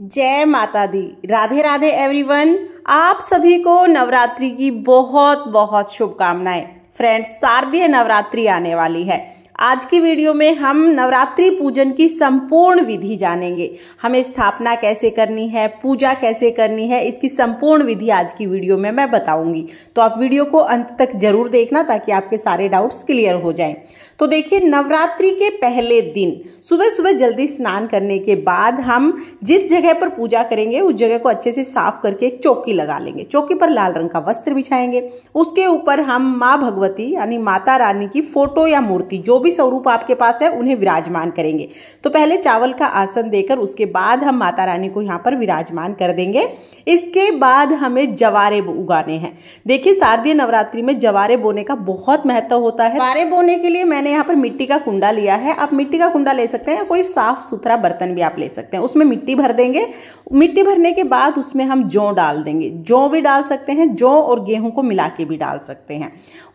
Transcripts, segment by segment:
जय माता दी राधे राधे एवरीवन आप सभी को नवरात्रि की बहुत बहुत शुभकामनाएं फ्रेंड्स शारदीय नवरात्रि आने वाली है आज की वीडियो में हम नवरात्रि पूजन की संपूर्ण विधि जानेंगे हमें स्थापना कैसे करनी है पूजा कैसे करनी है इसकी संपूर्ण विधि आज की वीडियो में मैं बताऊंगी तो आप वीडियो को अंत तक जरूर देखना ताकि आपके सारे डाउट्स क्लियर हो जाएं तो देखिए नवरात्रि के पहले दिन सुबह सुबह जल्दी स्नान करने के बाद हम जिस जगह पर पूजा करेंगे उस जगह को अच्छे से साफ करके एक चौकी लगा लेंगे चौकी पर लाल रंग का वस्त्र बिछाएंगे उसके ऊपर हम माँ भगवती यानी माता रानी की फोटो या मूर्ति जो भी भी स्वरूप आपके पास है उन्हें विराजमान करेंगे तो पहले चावल का आसन देकर उसके बाद हम माता रानी को यहाँ पर विराजमान कर देंगे इसके बाद हमें जवारे उगाने हैं देखिए शारदीय नवरात्रि में जवारे बोने का बहुत महत्व होता है जवारे बोने के लिए मैंने यहाँ पर मिट्टी का कुंडा लिया है आप मिट्टी का कुंडा ले सकते हैं या कोई साफ सुथरा बर्तन भी आप ले सकते हैं उसमें मिट्टी भर देंगे मिट्टी भरने के बाद उसमें हम जौ डाल देंगे जौ भी डाल सकते हैं जौ और गेहूं को मिला के भी डाल सकते हैं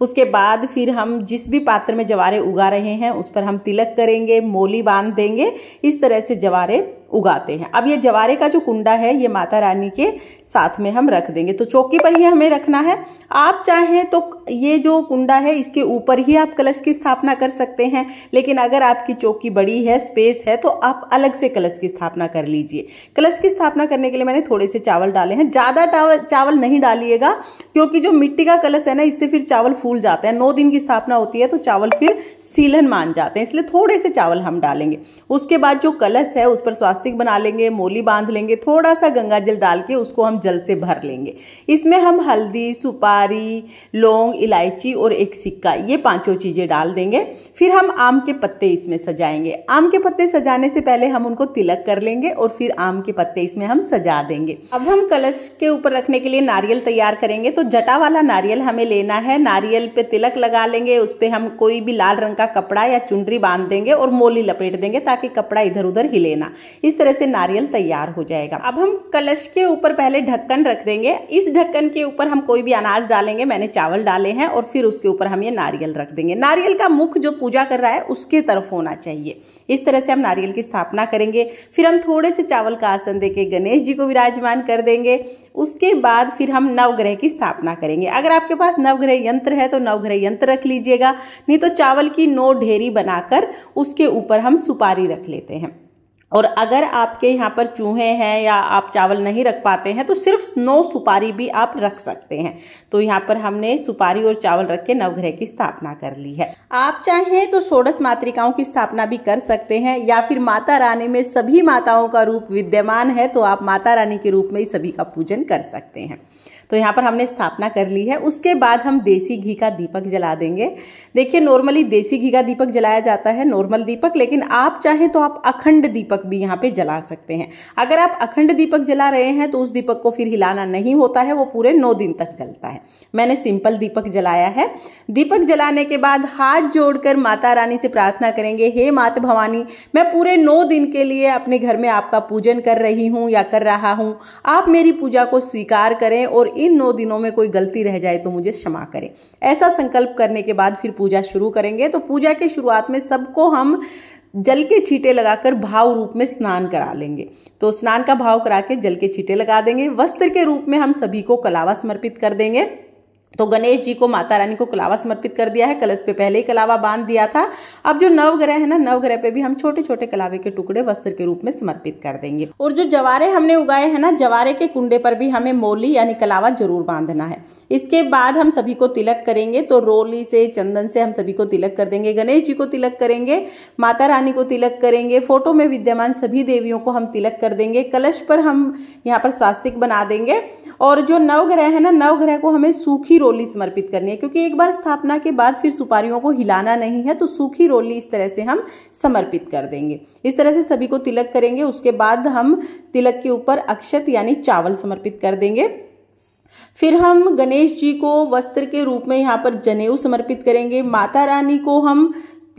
उसके बाद फिर हम जिस भी पात्र में जवारे उगा रहे रहे हैं उस पर हम तिलक करेंगे मोली बांध देंगे इस तरह से जवारे उगाते हैं अब ये जवारे का जो कुंडा है ये माता रानी के साथ में हम रख देंगे तो चौकी पर ही हमें रखना है आप चाहें तो ये जो कुंडा है इसके ऊपर ही आप कलश की स्थापना कर सकते हैं लेकिन अगर आपकी चौकी बड़ी है स्पेस है तो आप अलग से कलश की स्थापना कर लीजिए कलश की स्थापना करने के लिए मैंने थोड़े से चावल डाले हैं ज़्यादा चावल नहीं डालिएगा क्योंकि जो मिट्टी का कलश है ना इससे फिर चावल फूल जाते हैं नौ दिन की स्थापना होती है तो चावल फिर सीलन मान जाते हैं इसलिए थोड़े से चावल हम डालेंगे उसके बाद जो कलश है उस पर स्वास्थ्य स्वास्तिक बना लेंगे मोली बांध लेंगे थोड़ा सा गंगा जल डाल के उसको हम जल से भर लेंगे इसमें हम हल्दी सुपारी लौंग इलायची और एक सिक्का ये पांचों चीज़ें डाल देंगे फिर हम आम के पत्ते इसमें सजाएंगे आम के पत्ते सजाने से पहले हम उनको तिलक कर लेंगे और फिर आम के पत्ते इसमें हम सजा देंगे अब हम कलश के ऊपर रखने के लिए नारियल तैयार करेंगे तो जटा वाला नारियल हमें लेना है नारियल पे तिलक लगा लेंगे उस पर हम कोई भी लाल रंग का कपड़ा या चुनरी बांध देंगे और मोली लपेट देंगे ताकि कपड़ा इधर उधर हिले ना इस तरह से नारियल तैयार हो जाएगा अब हम कलश के ऊपर पहले ढक्कन रख देंगे इस ढक्कन के ऊपर हम कोई भी अनाज डालेंगे मैंने चावल डाले हैं और फिर उसके ऊपर हम ये नारियल रख देंगे नारियल का मुख जो पूजा कर रहा है उसके तरफ होना चाहिए इस तरह से हम नारियल की स्थापना करेंगे फिर हम थोड़े से चावल का आसन दे के गणेश जी को विराजमान कर देंगे उसके बाद फिर हम नवग्रह की स्थापना करेंगे अगर आपके पास नवग्रह यंत्र है तो नवग्रह यंत्र रख लीजिएगा नहीं तो चावल की नो ढेरी बनाकर उसके ऊपर हम सुपारी रख लेते हैं और अगर आपके यहाँ पर चूहे हैं या आप चावल नहीं रख पाते हैं तो सिर्फ नौ सुपारी भी आप रख सकते हैं तो यहाँ पर हमने सुपारी और चावल रख के नवग्रह की स्थापना कर ली है आप चाहें तो षोडश मातृकाओं की स्थापना भी कर सकते हैं या फिर माता रानी में सभी माताओं का रूप विद्यमान है तो आप माता रानी के रूप में ही सभी का पूजन कर सकते हैं तो यहाँ पर हमने स्थापना कर ली है उसके बाद हम देसी घी का दीपक जला देंगे देखिए नॉर्मली देसी घी का दीपक जलाया जाता है नॉर्मल दीपक लेकिन आप चाहें तो आप अखंड दीपक भी यहाँ पे जला सकते हैं अगर आप अखंड दीपक जला रहे हैं तो उस दीपक को फिर हिलाना नहीं होता है वो पूरे नौ दिन तक जलता है मैंने सिंपल दीपक जलाया है दीपक जलाने के बाद हाथ जोड़कर माता रानी से प्रार्थना करेंगे हे मात भवानी मैं पूरे नौ दिन के लिए अपने घर में आपका पूजन कर रही हूँ या कर रहा हूँ आप मेरी पूजा को स्वीकार करें और इन नौ दिनों में कोई गलती रह जाए तो मुझे क्षमा करें ऐसा संकल्प करने के बाद फिर पूजा शुरू करेंगे तो पूजा के शुरुआत में सबको हम जल के छींटे लगाकर भाव रूप में स्नान करा लेंगे तो स्नान का भाव करा के जल के छींटे लगा देंगे वस्त्र के रूप में हम सभी को कलावा समर्पित कर देंगे तो गणेश जी को माता रानी को कलावा समर्पित कर दिया है कलश पे पहले ही कलावा बांध दिया था अब जो नवग्रह है ना नवग्रह पे भी हम छोटे छोटे कलावे के टुकड़े वस्त्र के रूप में समर्पित कर देंगे और जो जवारे हमने उगाए हैं ना जवारे के कुंडे पर भी हमें मोली यानी कलावा जरूर बांधना है इसके बाद हम सभी को तिलक करेंगे तो रोली से चंदन से हम सभी को तिलक कर देंगे गणेश जी को तिलक करेंगे माता रानी को तिलक करेंगे फोटो में विद्यमान सभी देवियों को हम तिलक कर देंगे कलश पर हम यहाँ पर स्वास्तिक बना देंगे और जो नवग्रह है ना नवग्रह को हमें सूखी रोली समर्पित करनी है क्योंकि एक बार स्थापना के बाद फिर सुपारियों को हिलाना नहीं है तो सूखी रोली इस तरह से हम समर्पित कर देंगे इस तरह से सभी को तिलक करेंगे उसके बाद हम तिलक के ऊपर अक्षत यानी चावल समर्पित कर देंगे फिर हम गणेश जी को वस्त्र के रूप में यहाँ पर जनेऊ समर्पित करेंगे माता रानी को हम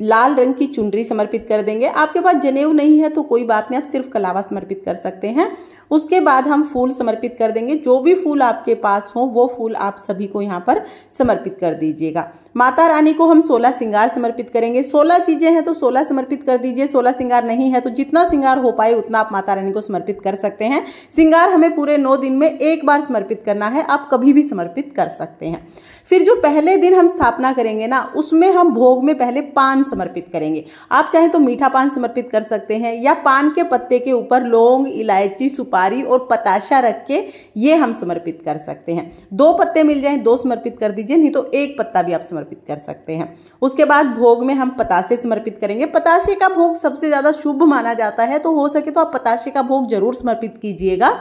लाल रंग की चुनरी समर्पित कर देंगे आपके पास जनेऊ नहीं है तो कोई बात नहीं आप सिर्फ कलावा समर्पित कर सकते हैं उसके बाद हम फूल समर्पित कर देंगे जो भी फूल आपके पास हो वो फूल आप सभी को यहाँ पर समर्पित कर दीजिएगा माता रानी को हम सोलह श्रृंगार समर्पित करेंगे सोलह चीज़ें हैं तो सोलह समर्पित कर दीजिए सोलह श्रृंगार नहीं है तो जितना श्रृंगार हो पाए उतना आप माता रानी को समर्पित कर सकते हैं श्रृंगार हमें पूरे नौ दिन में एक बार समर्पित करना है आप कभी भी समर्पित कर सकते हैं फिर जो पहले दिन हम स्थापना करेंगे ना उसमें हम भोग में पहले पान समर्पित करेंगे आप चाहें तो मीठा पान समर्पित कर सकते हैं या पान के पत्ते के ऊपर लौंग इलायची सुपारी और पताशा रख के ये हम समर्पित कर सकते हैं दो पत्ते मिल जाएं दो समर्पित कर दीजिए नहीं तो एक पत्ता भी आप समर्पित कर सकते हैं उसके बाद भोग में हम पताशे समर्पित करेंगे पताशे का भोग सबसे ज़्यादा शुभ माना जाता है तो हो सके तो आप पताशे का भोग जरूर समर्पित कीजिएगा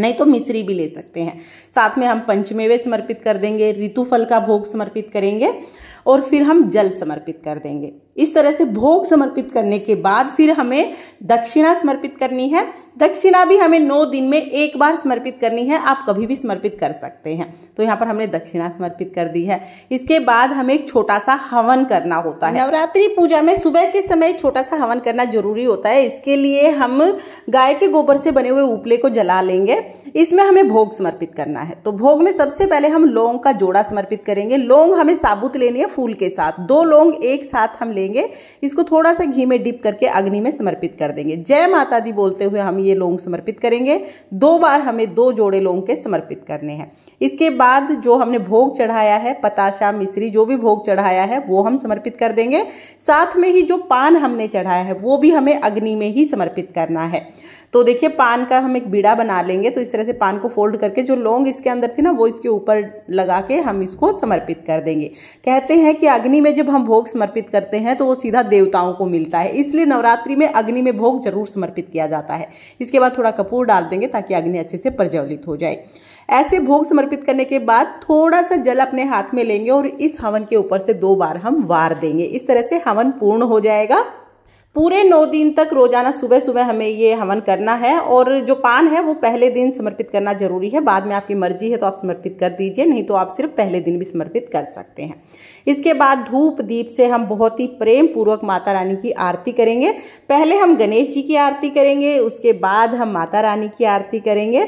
नहीं तो मिश्री भी ले सकते हैं साथ में हम पंचमेवे समर्पित कर देंगे ऋतुफल का भोग समर्पित करेंगे और फिर हम जल समर्पित कर देंगे इस तरह से भोग समर्पित करने के बाद फिर हमें दक्षिणा समर्पित करनी है दक्षिणा भी हमें नौ दिन में एक बार समर्पित करनी है आप कभी भी समर्पित कर सकते हैं तो यहाँ पर हमने दक्षिणा समर्पित कर दी है इसके बाद हमें एक छोटा सा हवन करना होता है नवरात्रि पूजा में सुबह के समय छोटा सा हवन करना जरूरी होता है इसके लिए हम गाय के गोबर से बने हुए उपले को जला लेंगे इसमें हमें भोग समर्पित करना है तो भोग में सबसे पहले हम लौंग का जोड़ा समर्पित करेंगे लौंग हमें साबुत लेनी है फूल के साथ दो लौंग एक साथ हम लेंगे इसको थोड़ा सा घी में डिप करके अग्नि में समर्पित कर देंगे जय माता दी बोलते हुए हम ये लौंग समर्पित करेंगे दो बार हमें दो जोड़े लौंग के समर्पित करने हैं इसके बाद जो हमने भोग चढ़ाया है पताशा मिश्री जो भी भोग चढ़ाया है वो हम समर्पित कर देंगे साथ में ही जो पान हमने चढ़ाया है वो भी हमें अग्नि में ही समर्पित करना है तो देखिए पान का हम एक बीड़ा बना लेंगे तो इस तरह से पान को फोल्ड करके जो लौंग इसके अंदर थी ना वो इसके ऊपर लगा के हम इसको समर्पित कर देंगे कहते हैं हैं कि अग्नि में जब हम भोग समर्पित करते हैं तो वो सीधा देवताओं को मिलता है इसलिए नवरात्रि में अग्नि में भोग जरूर समर्पित किया जाता है इसके बाद थोड़ा कपूर डाल देंगे ताकि अग्नि अच्छे से प्रज्वलित हो जाए ऐसे भोग समर्पित करने के बाद थोड़ा सा जल अपने हाथ में लेंगे और इस हवन के ऊपर से दो बार हम वार देंगे इस तरह से हवन पूर्ण हो जाएगा पूरे नौ दिन तक रोजाना सुबह सुबह हमें ये हवन करना है और जो पान है वो पहले दिन समर्पित करना जरूरी है बाद में आपकी मर्जी है तो आप समर्पित कर दीजिए नहीं तो आप सिर्फ पहले दिन भी समर्पित कर सकते हैं इसके बाद धूप दीप से हम बहुत ही प्रेम पूर्वक माता रानी की आरती करेंगे पहले हम गणेश जी की आरती करेंगे उसके बाद हम माता रानी की आरती करेंगे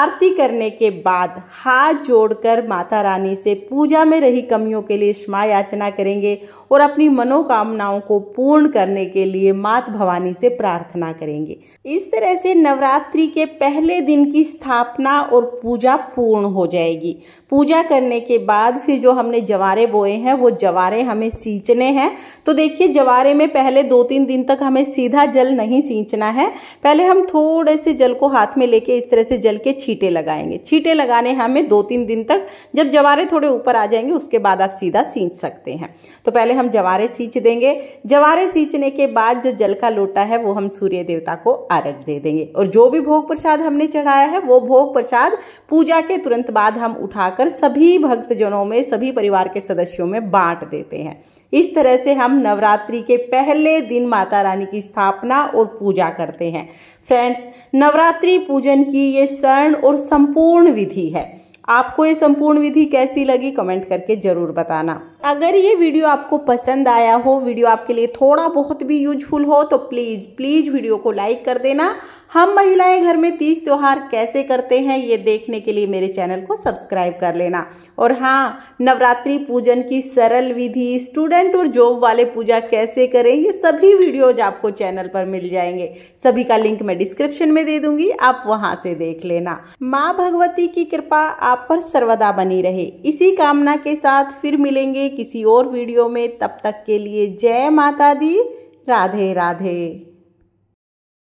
आरती करने के बाद हाथ जोड़कर माता रानी से पूजा में रही कमियों के लिए क्षमा याचना करेंगे और अपनी मनोकामनाओं को पूर्ण करने के लिए लिए मात भवानी से प्रार्थना करेंगे इस तरह से नवरात्रि के पहले दिन की स्थापना और पूजा पूर्ण हो जाएगी पूजा करने के बाद फिर जो हमने जवारे बोए हैं वो जवारे हमें सींचने हैं तो देखिए जवारे में पहले दो तीन दिन तक हमें सीधा जल नहीं सींचना है पहले हम थोड़े से जल को हाथ में लेके इस तरह से जल के छींटे लगाएंगे छींटे लगाने हमें दो तीन दिन तक जब जवारे थोड़े ऊपर आ जाएंगे उसके बाद आप सीधा सींच सकते हैं तो पहले हम जवारे सींच देंगे जवारे सींचने के बाद आज जो जल का लोटा है वो हम सूर्य देवता को अर्घ दे देंगे और जो भी भोग प्रसाद हमने चढ़ाया है वो भोग प्रसाद पूजा के तुरंत बाद हम उठाकर सभी भक्तजनों में सभी परिवार के सदस्यों में बांट देते हैं इस तरह से हम नवरात्रि के पहले दिन माता रानी की स्थापना और पूजा करते हैं फ्रेंड्स नवरात्रि पूजन की ये स्वर्ण और संपूर्ण विधि है आपको ये संपूर्ण विधि कैसी लगी कमेंट करके ज़रूर बताना अगर ये वीडियो आपको पसंद आया हो वीडियो आपके लिए थोड़ा बहुत भी यूजफुल हो तो प्लीज़ प्लीज़ वीडियो को लाइक कर देना हम महिलाएं घर में तीज त्यौहार कैसे करते हैं ये देखने के लिए मेरे चैनल को सब्सक्राइब कर लेना और हाँ नवरात्रि पूजन की सरल विधि स्टूडेंट और जॉब वाले पूजा कैसे करें ये सभी वीडियोज आपको चैनल पर मिल जाएंगे सभी का लिंक मैं डिस्क्रिप्शन में दे दूंगी आप वहां से देख लेना माँ भगवती की कृपा आप पर सर्वदा बनी रहे इसी कामना के साथ फिर मिलेंगे किसी और वीडियो में तब तक के लिए जय माता दी राधे राधे